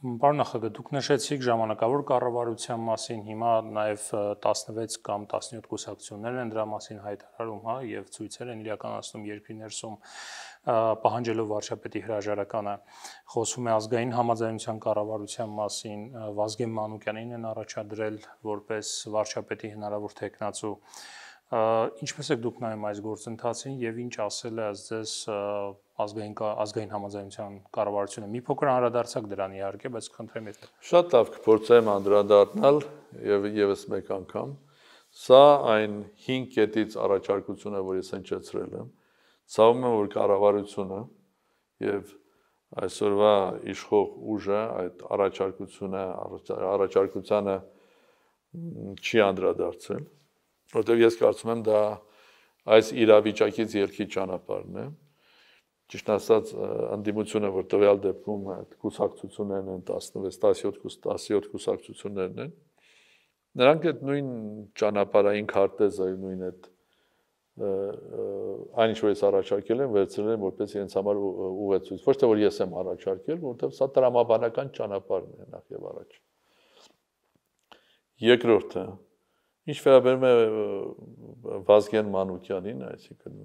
Պարոն նախագահ, դուք նշեցիք ժամանակավոր կառավարության մասին, հիմա նաև 16 կամ 17 կուսակցություններ են դրա մասին հայտարարում, հա, եւ ցույցեր են իրականացնում երկրի ներսում պահանջելով վարչապետի հրաժարականը։ Խոսում է ազգային համաձայնության կառավարության մասին, Վազգեն Մանուկյանին են առաջադրել որպես վարչապետի հնարավոր տեխնացու։ Ինչպես եք դուք նայում այս գործընթացին եւ ինչ ասել է ձեզ ազգային ազգային համաձայնության կառավարությունը մի փոքր անդրադարձակ դրան իհարկե, բայց քննեմ եթե։ Շատ լավ կփորձեմ անդրադառնալ եւ եւս մեկ անգամ։ Սա այն 5 կետից առաջարկությունն է, որ ես հնչեցրել եմ։ Ցավում եմ, որ կառավարությունը եւ այսօրվա իշխող ուժը այդ առաջարկությունը առաջարկությանը չի անդրադարձել, որտեղ ես կարծում եմ դա այս իրավիճակից երկի ճանապարհն է։ Ա, ճիշտ ասած ընդդիմությունը որ տվյալ դեպքում այդ կուսակցություններն են 16 17 17 կուսակցություններն են նրանք այդ նույն ճանապարհային քարտեզը նույն այդ այն ինչ որ ես առաջարկել եմ վերցրել եմ որպես իրենց համար ուղեցույց ոչ թե որ ես եմ առաջարկել որովհետև սա տրամաբանական ճանապարհն է նախ եւ առաջ երկրորդը ինչ վերաբերում է Վազգեն Մանուկյանին այսինքն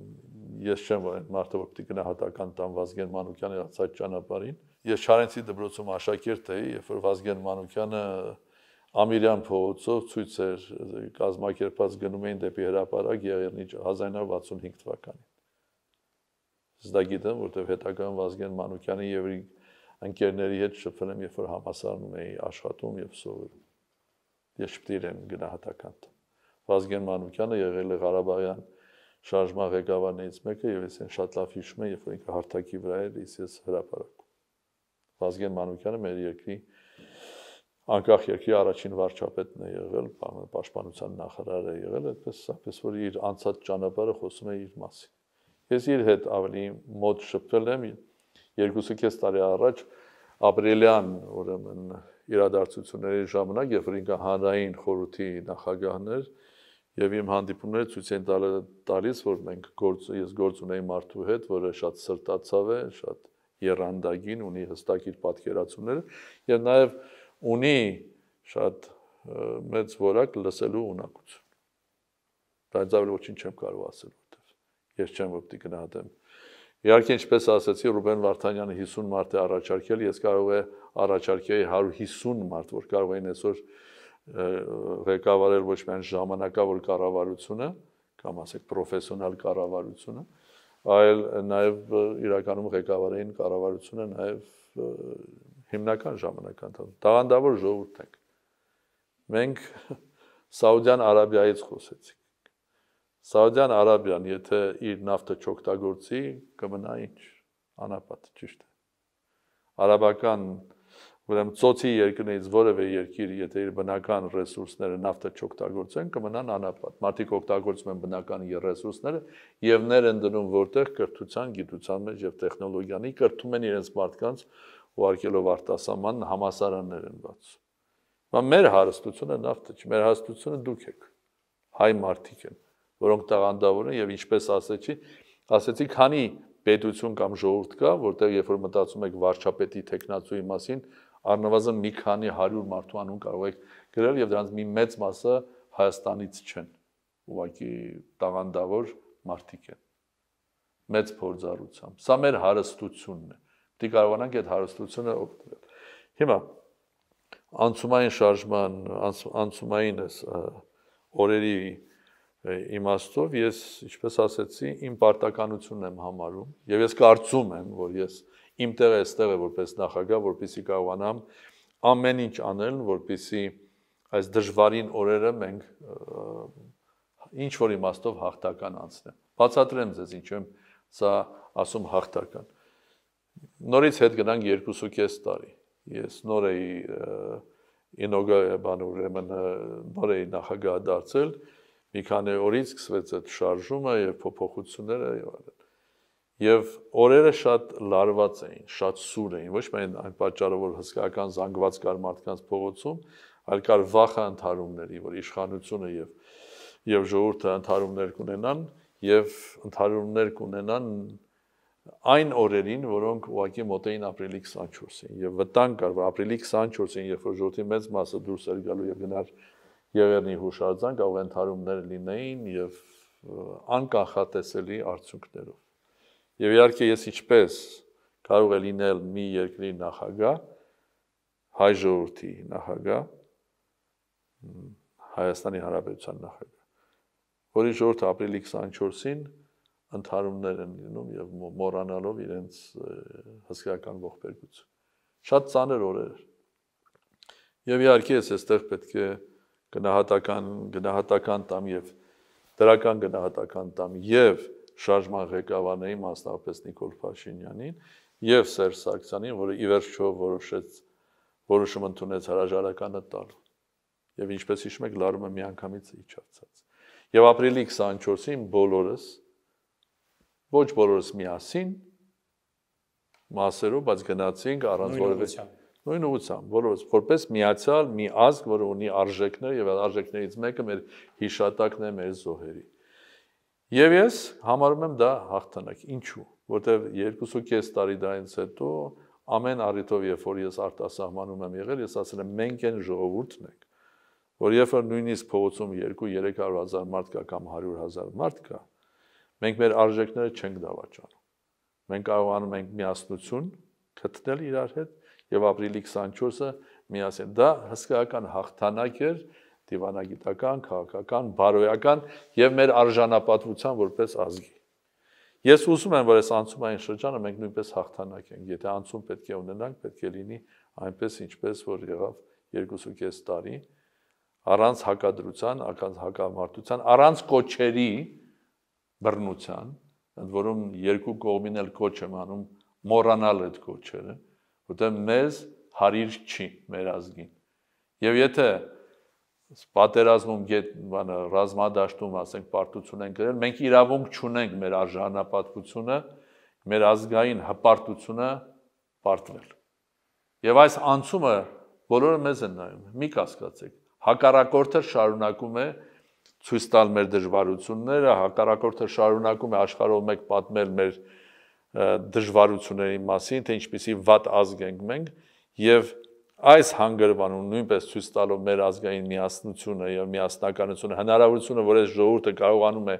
ես չեմ որ այն մարդը որ պիտի գնահատական տան Վազգեն Մանուկյանի ացած ճանապարհին ես Շարենցի դպրոցում աշակերտ էի երբ որ Վազգեն Մանուկյանը Ամիրյան փողոցով ցույց էր կազմակերպած գնում էին դեպի հրապարակ Եղեռնիջ 1965 թվականին ես դա գիտեմ որտեղ հետագան Վազգեն Մանուկյանի եւ իր ընկերների հետ շփվել եմ երբ որ համասարանում էի աշխատում եւ սովորում ես պետք է գնահատական տամ Վազգեն Մանուկյանը եղել է Ղարաբաղյան եղ շարժման ղեկավարներից մեկը եւ ես այն շատ լավ հիշում եմ, երբ որ ինքը հարթակի վրա էր, իսկ ես հրաապարակ։ Վազգեն Մանուկյանը մեր երկրի անկախ երկրի առաջին վարչապետն է եղել, պաշտպանության նախարար է եղել, այդպես այսպես որ իր անցած ճանապարհը խոսում է իր մասին։ Ես իր հետ ավելի մոտ շփվել եմ 2.5 տարի առաջ ապրիլյան, ուրեմն իրադարձությունների ժամանակ, երբ ինքը հանրային խորհրդի նախագահներ էր, եւ իմ հանդիպումները ցույց են տալիս, որ մենք գործ ես գործ ունեի մարդու հետ, որը շատ սրտացավ է, շատ երանդագին, ունի հստակ իր պատկերացումները եւ նաեւ ունի շատ մեծ որակ լսելու ունակություն։ Բայց ավելի ոչինչ չեմ կարող ասել, որտեղ ես չեմ ոպտի գնահատեմ։ Իհարկե, ինչպես ասացի, Ռուբեն Վարդանյանը 50 մարդ է առաջարկել, ես կարող է առաջարկեի 150 մարդ, որ կարող էին այսօր ղեկավարել ոչ միայն ժամանակավոր կառավարությունը կամ ասեք պրոֆեսիոնալ կառավարությունը, այլ նաև իրականում ղեկավարային կառավարությունը նաև հիմնական ժամանակ ընթացքում տաղանդավոր ժողովուրդ ենք։ Մենք Սաուդյան Արաբիայից խոսեցինք։ Սաուդյան Արաբիան, եթե իր նավթը չօգտագործի, կմնա ինչ, անապատ, ճիշտ է։ Արաբական Ուրեմն ծոցի երկրներից որևէ երկիր, եթե իր բնական ռեսուրսները նավթը չօգտագործեն, կմնան անապատ։ Մարդիկ օգտագործում են բնական ռեսուրսները եւ ներ են դնում որտեղ կրթության, գիտության մեջ եւ տեխնոլոգիանի կրթում են իրենց մարդկանց ուղարկելով արտասահման համասարաններ են բացում։ Բա մեր հարստությունը նավթը չէ, մեր հարստությունը դուք եք։ Հայ մարդիկ են, որոնք տաղանդավոր են եւ ինչպես ասեցի, ասեցի, քանի պետություն կամ ժողովուրդ կա, որտեղ երբ որ մտածում եք վարչապետի տեխնացուի մասին, առնվազն մի քանի 100 մարդու անուն կարող եք գրել եւ դրանց մի մեծ մասը Հայաստանից չեն։ Ուղղակի տաղանդավոր մարդիկ են։ Մեծ փորձառությամբ։ Սա մեր հարստությունն է։ Պետք է կարողանանք այդ հարստությունը օգտվել։ Հիմա անցումային շարժման, անցումային այս օրերի իմաստով ես, ինչպես ասեցի, իմ պարտականությունն եմ համարում եւ ես կարծում եմ, որ ես իմ տեղը էստեղ է որպես նախագահ, որպեսի կարողանամ ամեն ինչ անել, որպեսի այս դժվարին օրերը մենք ինչ որ իմաստով հաղթական անցնեմ։ Բացատրեմ ձեզ ինչու եմ սա ասում հաղթական։ Նորից հետ գնանք 2.5 տարի։ Ես նոր էի ինոգա բան ուրեմն նոր էի նախագահ դարձել։ Մի քանի օրից սկսվեց այդ շարժումը եւ փոփոխությունները եւ այլն։ Եվ օրերը շատ լարված էին, շատ սուր էին, ոչ միայն այն պատճառով, որ հսկական զանգված կար մարդկանց փողոցում, այլ կար վախը ընդհարումների, որ իշխանությունը եւ եւ ժողովուրդը ընդհարումներ կունենան եւ ընդհարումներ կունենան այն օրերին, որոնք ուղակի մոտ էին ապրիլի 24-ին եւ վտանգ կար, որ ապրիլի 24-ին, երբ որ ժողովրդի մեծ մասը դուրս էր գալու եւ գնար Եղերնի հուշարձան, կարող ընդհարումներ լինեին եւ անկախատեսելի արդյունքներով Եվ իհարկե ես ինչպես կարող է լինել մի երկրի նախագահ, հայ ժողովրդի նախագահ, Հայաստանի Հանրապետության նախագահ, որի ժողովուրդը ապրիլի 24-ին ընդհարումներ են լինում եւ մոռանալով իրենց հսկայական ողբերգություն։ Շատ ծանր օրեր էր։ Եվ իհարկե ես էստեղ պետք է գնահատական գնահատական տամ եւ դրական գնահատական տամ եւ և շարժման ղեկավարների մասնապես Նիկոլ Փաշինյանին եւ Սերժ Սարգսյանին, որը ի վերջո որոշեց որոշում ընդունեց հրաժարականը տալ։ Եվ ինչպես հիշում եք, լարումը միանգամից իջացած։ Եվ ապրիլի 24-ին բոլորս ոչ բոլորս միասին մասերով, բայց գնացինք առանց որևէ նույն ուղությամբ, բոլորս որպես միացյալ մի ազգ, որը ունի արժեքներ եւ արժեքներից մեկը մեր հիշատակն է մեր զոհերի։ Եվ ես համարում եմ դա հաղթանակ։ Ինչու՞, որտեվ 2.5 տարի դայից հետո ամեն առիթով երբ որ ես արտասահմանում եմ եղել, ես ասել եմ մենք են ժողովուրդն ենք, որ երբ որ նույնիսկ փողոցում 2-300.000 մարդ կա կամ 100.000 մարդ կա, մենք մեր արժեքները չենք դավաճանում։ Մենք կարողանում ենք միասնություն գտնել իրար հետ եւ ապրիլի 24-ը միասին։ Դա հսկայական հաղթանակ էր, դիվանագիտական, քաղաքական, բարոյական եւ մեր արժանապատվության որպես ազգի։ Ես ուզում եմ, որ այս անցումային շրջանը մենք նույնպես հաղթանակ ենք։ Եթե անցում պետք է ունենանք, պետք է լինի այնպես, ինչպես որ եղավ 2.5 տարի, առանց հակադրության, առանց հակամարտության, առանց կոչերի բռնության, ընդ որում երկու կողմին էլ կոչ եմ անում մոռանալ այդ կոչերը, որտեղ մեզ հարիր չի մեր ազգին։ Եվ եթե պատերազմում գետ բանը ռազմադաշտում ասենք պարտություն են գրել մենք իրավունք չունենք մեր արժանապատվությունը մեր ազգային հպարտությունը պարտվել եւ այս անցումը բոլորը մեզ են նայում մի կասկածեք հակառակորդը շարունակում է ցույց տալ մեր դժվարությունները հակառակորդը շարունակում է աշխարհով մեկ պատմել մեր դժվարությունների մասին թե ինչպեսի վատ ազգ ենք մենք եւ այս հանգրվանում նույնպես ցույց տալով մեր ազգային միասնությունը եւ միասնականությունը հնարավորությունը որ այս ժողովուրդը կարողանում է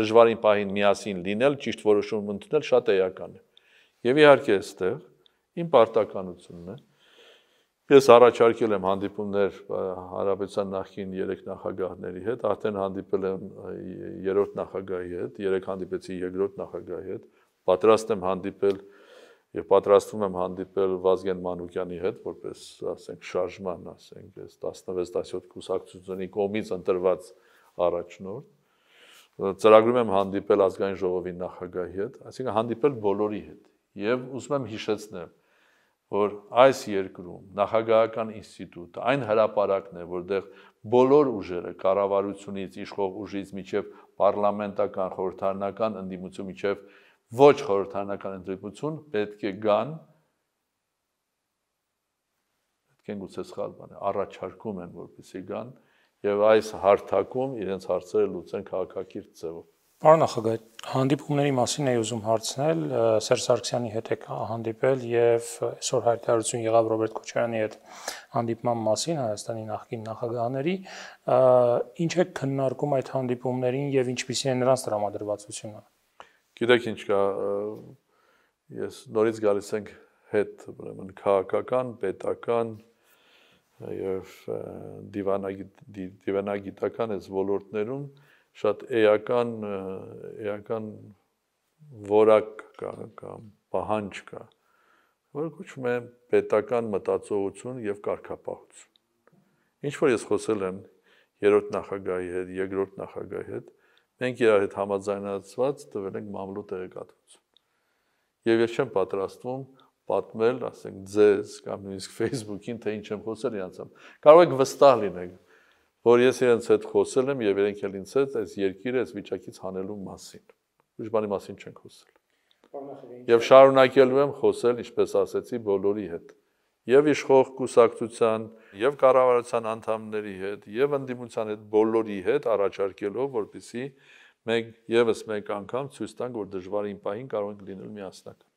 դժվարին պահին միասին լինել, ճիշտ որոշում ընդունել շատ էական է։ Եվ իհարկե այստեղ իմ պարտականությունն է ես առաջարկել եմ հանդիպումներ հարաբերական նախին 3 նախագահների հետ, արդեն հանդիպել եմ երրորդ նախագահի հետ, 3 հանդիպեցի երկրորդ նախագահի հետ, պատրաստ եմ հանդիպել եւ պատրաստվում եմ հանդիպել Վազգեն Մանուկյանի հետ, որպես, ասենք, շարժման, ասենք, այս 16-17 կուսակցությունների կողմից ընտրված առաջնորդ ծրագրում եմ հանդիպել ազգային ժողովի նախագահի հետ, այսինքն հանդիպել բոլորի հետ եւ ուզում եմ հիշեցնել, որ այս երկրում նախագահական ինստիտուտը այն հրաապարակն է, որտեղ բոլոր ուժերը կառավարությունից, իշխող ուժից միջև պարլամենտական, խորհրդարանական ընդդիմություն միջև ոչ խորհրդարանական ընդդիմություն պետք է գան պետք է գուցե սխալ բան է առաջարկում են որպեսի գան եւ այս հարթակում իրենց հարցերը լուծեն քաղաքակիրթ ձևով Պարոն նախագահ, հանդիպումների մասին էի ուզում հարցնել, Սերժ Սարգսյանի հետ եք հանդիպել եւ այսօր հայտարարություն եղավ Ռոբերտ Քոչարյանի հետ հանդիպման մասին Հայաստանի նախկին նախագահների, ինչ է քննարկում այդ հանդիպումներին եւ ինչպիսին է նրանց տրամադրվածությունը։ Գիտեք ինչ կա, ես նորից գալիս ենք հետ, ուրեմն քաղաքական, պետական եւ դիվանագի դիվանագիտական այս ոլորտներում շատ էական էական որակ կա կամ պահանջ կա որը կոչվում է պետական մտածողություն եւ կարգապահություն ինչ որ ես խոսել եմ երրորդ նախագահի հետ երկրորդ նախագահի հետ Մենք իր հետ համաձայնացված տվել ենք մամլու տեղեկատվություն։ Եվ ես չեմ պատրաստվում պատմել, ասենք, ձեզ կամ նույնիսկ Facebook-ին, թե ինչ եմ խոսել իրancs հետ։ Կարող եք վստահ լինել, որ ես իրancs հետ խոսել եմ եւ իրենք էլ ինձ հետ այս երկիրը, այս վիճակից հանելու մասին։ Ոչ բանի մասին չենք խոսել։ Եվ շարունակելու եմ խոսել, ինչպես ասացի, բոլորի հետ եւ իշխող կուսակցության եւ կառավարության անդամների հետ եւ ընդդիմության հետ բոլորի հետ առաջարկելով որպիսի մենք եւս մեկ անգամ ցույց տանք որ դժվարին պահին կարող ենք լինել միասնակ